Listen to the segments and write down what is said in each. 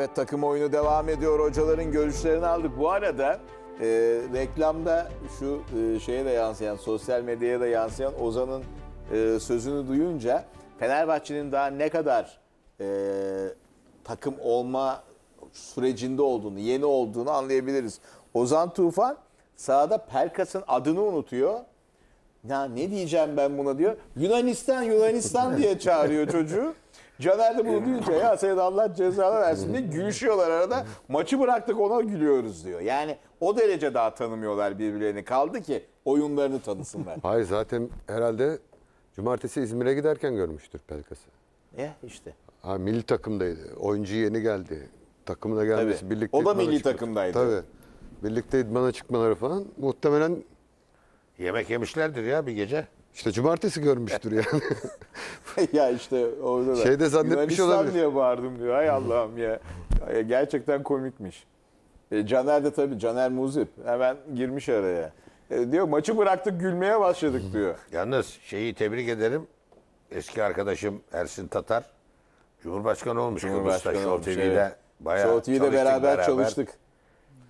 Evet takım oyunu devam ediyor. Hocaların görüşlerini aldık. Bu arada e, reklamda şu e, şeye de yansıyan, sosyal medyaya da yansıyan Ozan'ın e, sözünü duyunca Fenerbahçe'nin daha ne kadar e, takım olma sürecinde olduğunu, yeni olduğunu anlayabiliriz. Ozan Tufan sahada Perkas'ın adını unutuyor. Ya ne diyeceğim ben buna diyor. Yunanistan Yunanistan diye çağırıyor çocuğu. Caner de bunu duyunca ya sen Allah cezalar versin diye gülüşüyorlar arada. Maçı bıraktık ona gülüyoruz diyor. Yani o derece daha tanımıyorlar birbirlerini. Kaldı ki oyunlarını tanısınlar. Hayır zaten herhalde cumartesi İzmir'e giderken görmüştür Pelkas'ı. Ya işte. Ha, milli takımdaydı. Oyuncu yeni geldi. Takımına gelmesi Tabii. birlikte. O da milli çıkmaları. takımdaydı. Tabii. Birlikte idmana çıkmaları falan muhtemelen Yemek yemişlerdir ya bir gece. İşte cumartesi görmüştür yani. ya işte orada da. Şeyde zannetmiş olabilir. diye bağırdım diyor. Hay Allah'ım ya. ya. Gerçekten komikmiş. E, Caner de tabii Caner Muzip hemen girmiş araya. E, diyor maçı bıraktık gülmeye başladık diyor. Yalnız şeyi tebrik ederim. Eski arkadaşım Ersin Tatar Cumhurbaşkanı olmuş Cumhurbaşkanı Kıbrıs'ta Show TV'de. evet. Bayağı Show TV'de çalıştık beraber, çalıştık.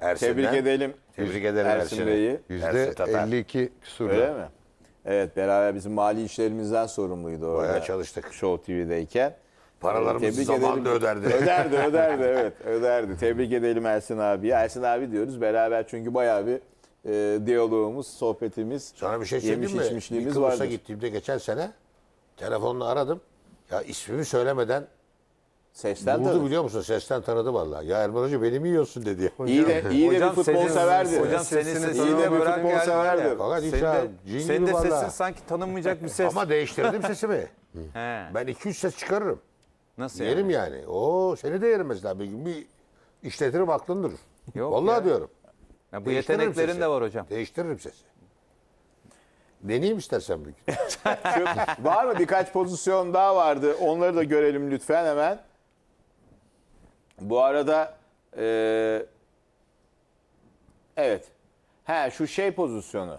Ersin'le. Tebrik edelim. Tebrik ederim Ersin Ersin'i. Bey'i. 52 küsur. Öyle mi? Evet beraber bizim mali işlerimizden sorumluydu orada. Bayağı çalıştık. Show TV'deyken. Paralarımızı zamanda edelim. öderdi. Öderdi, öderdi evet. Öderdi. Tebrik edelim Ersin abi. Ersin abi diyoruz beraber çünkü bayağı bir e, diyaloğumuz, sohbetimiz, Sana bir şey yemiş mi? içmişliğimiz vardı. gittiğimde geçen sene telefonla aradım. Ya ismimi söylemeden Sesten Vurdu biliyor musun? Sesten tanıdı vallahi. Ya Erman Hoca beni mi yiyorsun dedi. ya. İyi de, iyi de bir futbol senin- severdi. hocam senin sesini iyi de bir futbol severdi. Fakat Senin işte de, senin gibi de sesin sanki tanınmayacak bir ses. Ama değiştirdim sesimi. He. Ben 2-3 ses çıkarırım. Nasıl Yerim yani. O seni de yerim mesela. Bir, gün bir işletirim aklın durur. Yok Vallahi ya. diyorum. Ya bu yeteneklerin sesi. de var hocam. Değiştiririm sesi. Deneyeyim istersen bugün? Var mı? Birkaç pozisyon daha vardı. Onları da görelim lütfen hemen. Bu arada e, evet. ha şu şey pozisyonu.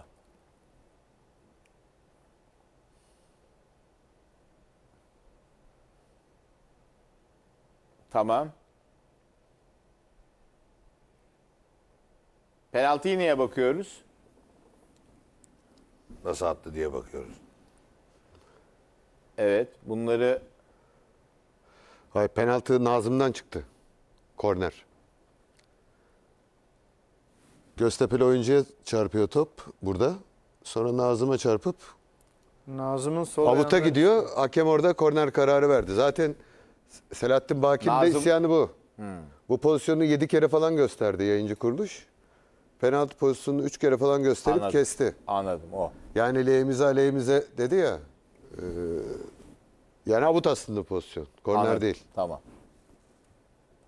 Tamam. Penaltıyı neye bakıyoruz? Nasıl attı diye bakıyoruz. Evet bunları Hayır penaltı Nazım'dan çıktı. Korner. Göztepe'li oyuncuya çarpıyor top burada. Sonra Nazım'a çarpıp Nazım'ın sol avuta ayağında... gidiyor. Hakem orada korner kararı verdi. Zaten Selahattin Baki'nin Nazım... de isyanı bu. Hmm. Bu pozisyonu 7 kere falan gösterdi yayıncı kuruluş. Penaltı pozisyonunu 3 kere falan gösterip Anladım. kesti. Anladım o. Yani lehimize lehimize dedi ya. E, yani avut aslında pozisyon. Korner Anladım. değil. Tamam.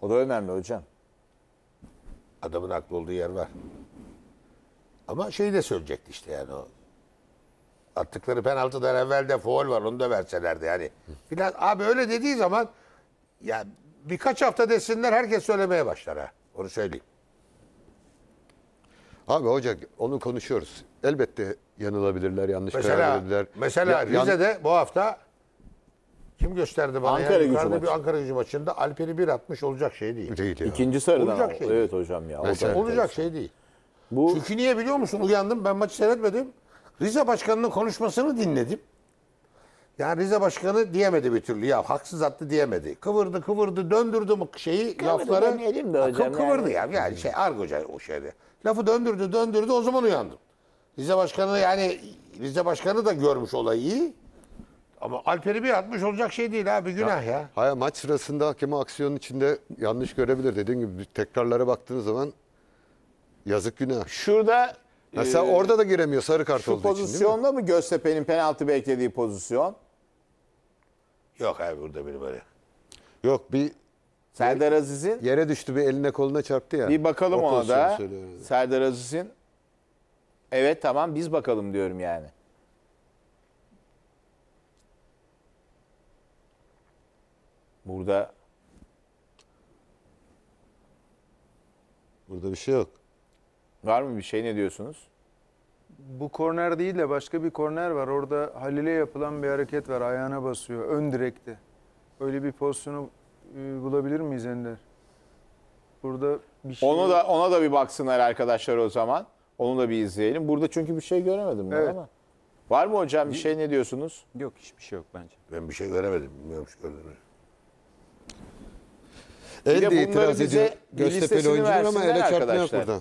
O da önemli hocam. Adamın haklı olduğu yer var. Ama şeyi de söyleyecekti işte yani o. Attıkları penaltıdan evvel de foul var onu da verselerdi yani. Filan, abi öyle dediği zaman ya birkaç hafta desinler herkes söylemeye başlar ha. Onu söyleyeyim. Abi hoca onu konuşuyoruz. Elbette yanılabilirler, yanlış Mesela, karar verebilirler. Mesela Ya- yan- bu hafta kim gösterdi bana? Ankara yani, gücü bir Ankara gücü maçında Alper'i 1.60 olacak şey değil. değil yani. İkinci sarıdan olacak şey Evet hocam ya. Mesela, olacak şey değil. Bu... Çünkü niye biliyor musun? Uyandım ben maçı seyretmedim. Rize Başkanı'nın konuşmasını dinledim. Yani Rize Başkanı diyemedi bir türlü ya haksız attı diyemedi. Kıvırdı kıvırdı döndürdü şeyi kıvırdı, lafları. Kıvırdı de hocam. Kıvırdı yani. ya yani şey argoca şey, o şeydi. Lafı döndürdü döndürdü o zaman uyandım. Rize Başkanı yani Rize Başkanı da görmüş olayı. Ama Alper'i bir atmış olacak şey değil abi günah ya. ya. Hayır maç sırasında hakemi aksiyonun içinde yanlış görebilir. Dediğim gibi tekrarlara baktığınız zaman yazık günah. Şurada Mesela e, orada da giremiyor sarı kart olduğu için değil mi? pozisyonda mı Göztepe'nin penaltı beklediği pozisyon? Yok abi burada bir öyle. Yok bir Serdar Aziz'in yere düştü bir eline koluna çarptı ya. bir bakalım O ona da. Serdar Aziz'in evet tamam biz bakalım diyorum yani. Burada Burada bir şey yok. var mı bir şey ne diyorsunuz? Bu korner değil de başka bir korner var. Orada Halil'e yapılan bir hareket var. Ayağına basıyor. Ön direkte. Öyle bir pozisyonu e, bulabilir miyiz Ender? Burada bir şey... Onu da ona da bir baksınlar arkadaşlar o zaman. Onu da bir izleyelim. Burada çünkü bir şey göremedim ben Evet. ama. Var mı hocam bir şey ne diyorsunuz? Yok hiçbir şey yok bence. Ben bir şey göremedim. Bilmiyorum şu gördüğünü. Bir de El de bunları itiraz ediyor. Göztepe'li listesini ama ele çarpma burada.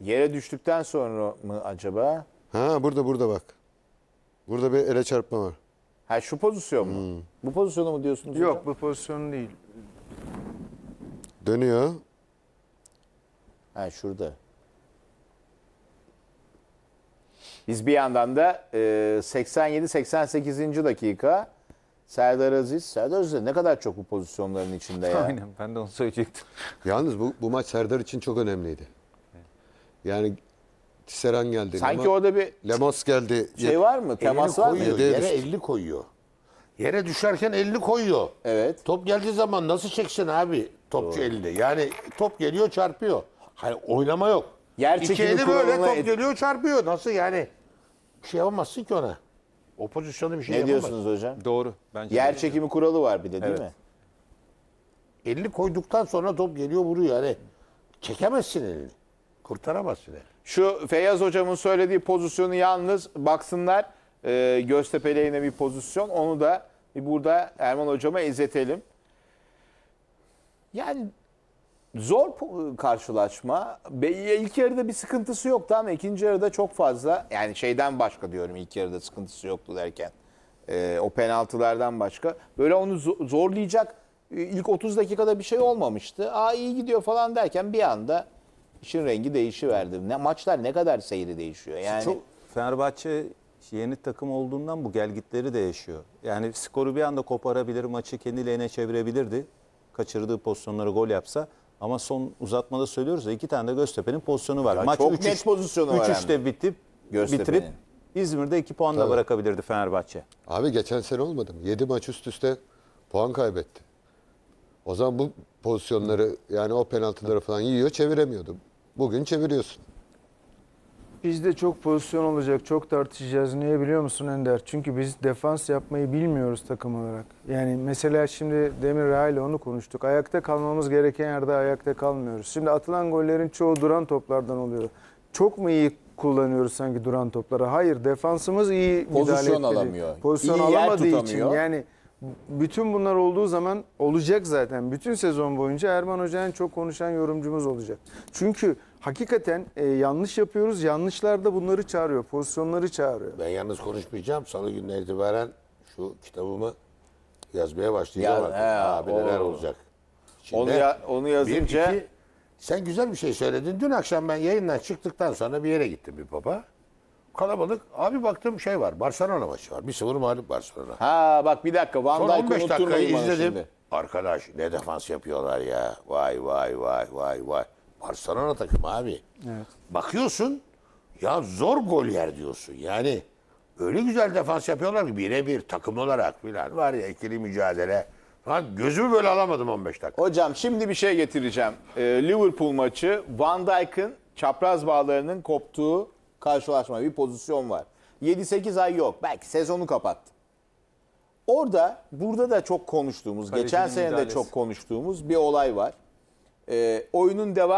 Yere düştükten sonra mı acaba? Ha burada burada bak. Burada bir ele çarpma var. Ha şu pozisyon mu? Hmm. Bu pozisyonu mu diyorsunuz? hocam? Yok bu pozisyon değil. Dönüyor. Ha şurada. Biz bir yandan da e, 87-88. dakika Serdar Aziz. Serdar Aziz ne kadar çok bu pozisyonların içinde ya. Aynen ben de onu söyleyecektim. Yalnız bu, bu maç Serdar için çok önemliydi. Yani Tisseran geldi. Sanki Lema- orada bir Lemos geldi. şey var mı? Temas var mı? Yere Yere elini koyuyor. Yere düşerken elini koyuyor. Evet. Top geldiği zaman nasıl çeksin abi topçu elini? Yani top geliyor çarpıyor. Hani oynama yok. Yer İki eli böyle top et- geliyor çarpıyor. Nasıl yani? Bir şey olmasın ki ona. O pozisyonda bir şey ne yapamaz. diyorsunuz hocam? Doğru. Bence Yer çekimi kuralı var bir de değil Evet. mi? Elini koyduktan sonra top geliyor vuruyor. Yani çekemezsin elini. Kurtaramazsın elini. Şu Feyyaz hocamın söylediği pozisyonu yalnız baksınlar. E, ee, Göztepe'yle yine bir pozisyon. Onu da burada Erman hocama izletelim. Yani Zor karşılaşma. İlk yarıda bir sıkıntısı yoktu ama ikinci yarıda çok fazla yani şeyden başka diyorum ilk yarıda sıkıntısı yoktu derken. E, o penaltılardan başka. Böyle onu zorlayacak e, ilk 30 dakikada bir şey olmamıştı. Aa iyi gidiyor falan derken bir anda işin rengi değişiverdi. Ne, maçlar ne kadar seyri değişiyor. Yani çok Fenerbahçe yeni takım olduğundan bu gelgitleri de yaşıyor. Yani skoru bir anda koparabilir, maçı kendi lehine çevirebilirdi. Kaçırdığı pozisyonları gol yapsa ama son uzatmada söylüyoruz da iki tane de Göztepe'nin pozisyonu var. Ya Maç çok üç, net pozisyonu üç, var. 3-3'te yani. bitip bitirip İzmir'de 2 puan da bırakabilirdi Fenerbahçe. Abi geçen sene olmadı mı? 7 maç üst üste puan kaybetti. O zaman bu pozisyonları yani o penaltıları falan yiyor çeviremiyordu. Bugün çeviriyorsun. Bizde çok pozisyon olacak, çok tartışacağız. Niye biliyor musun Ender? Çünkü biz defans yapmayı bilmiyoruz takım olarak. Yani mesela şimdi Demir ile onu konuştuk. Ayakta kalmamız gereken yerde ayakta kalmıyoruz. Şimdi atılan gollerin çoğu duran toplardan oluyor. Çok mu iyi kullanıyoruz sanki duran topları? Hayır, defansımız iyi Pozisyon etmedi. alamıyor. Pozisyon İyi yer için yani bütün bunlar olduğu zaman olacak zaten. Bütün sezon boyunca Erman Hoca çok konuşan yorumcumuz olacak. Çünkü hakikaten e, yanlış yapıyoruz. Yanlışlar da bunları çağırıyor, pozisyonları çağırıyor. Ben yalnız konuşmayacağım. Salı gününe itibaren şu kitabımı yazmaya başlayacağım Ya, Abi neler olacak. İçinde Onu ya- onu yazınca- iki- sen güzel bir şey söyledin. Dün akşam ben yayından çıktıktan sonra bir yere gittim bir baba. Kalabalık. Abi baktım şey var. Barcelona maçı var. 1-0 mağlup Barcelona. Ha bak bir dakika Van Son Dijk'ı 15 dakikayı izledim. şimdi. Arkadaş ne defans yapıyorlar ya. Vay vay vay vay vay. Barcelona takımı abi. Evet. Bakıyorsun ya zor gol yer diyorsun. Yani öyle güzel defans yapıyorlar ki birebir takım olarak filan var ya ikili mücadele. Lan gözümü böyle alamadım 15 dakika. Hocam şimdi bir şey getireceğim. Ee, Liverpool maçı Van Dijk'ın çapraz bağlarının koptuğu karşılaşma bir pozisyon var. 7-8 ay yok. Belki sezonu kapattı. Orada burada da çok konuştuğumuz, Kalecinin geçen sene de çok konuştuğumuz bir olay var. Ee, oyunun devam